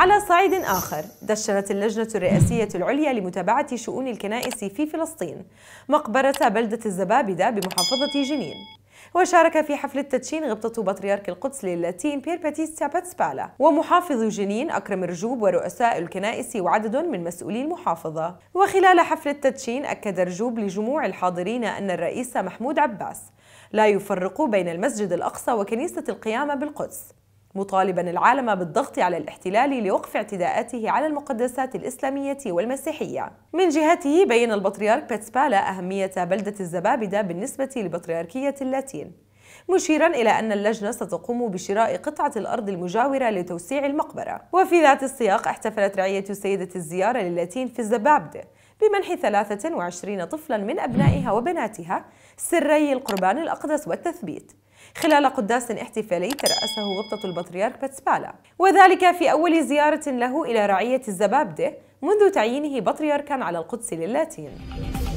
على صعيد آخر دشنت اللجنة الرئاسية العليا لمتابعة شؤون الكنائس في فلسطين مقبرة بلدة الزبابدة بمحافظة جنين وشارك في حفل التدشين غبطة بطريرك القدس للاتين بير باتيستا باتسبالا ومحافظ جنين أكرم رجوب ورؤساء الكنائس وعدد من مسؤولي المحافظة وخلال حفل التدشين أكد رجوب لجموع الحاضرين أن الرئيس محمود عباس لا يفرق بين المسجد الأقصى وكنيسة القيامة بالقدس مطالبا العالم بالضغط على الاحتلال لوقف اعتداءاته على المقدسات الإسلامية والمسيحية من جهته بين البطريرك بيتسبالا أهمية بلدة الزبابدة بالنسبة لبطريركية اللاتين مشيرا إلى أن اللجنة ستقوم بشراء قطعة الأرض المجاورة لتوسيع المقبرة وفي ذات السياق احتفلت رعية سيدة الزيارة للاتين في الزبابدة بمنح 23 طفلا من أبنائها وبناتها سري القربان الأقدس والتثبيت خلال قداس احتفالي ترأسه غبطة البطريرك باتسبالا وذلك في أول زيارة له إلى رعية الزبابدة منذ تعيينه بطريركا على القدس للاتين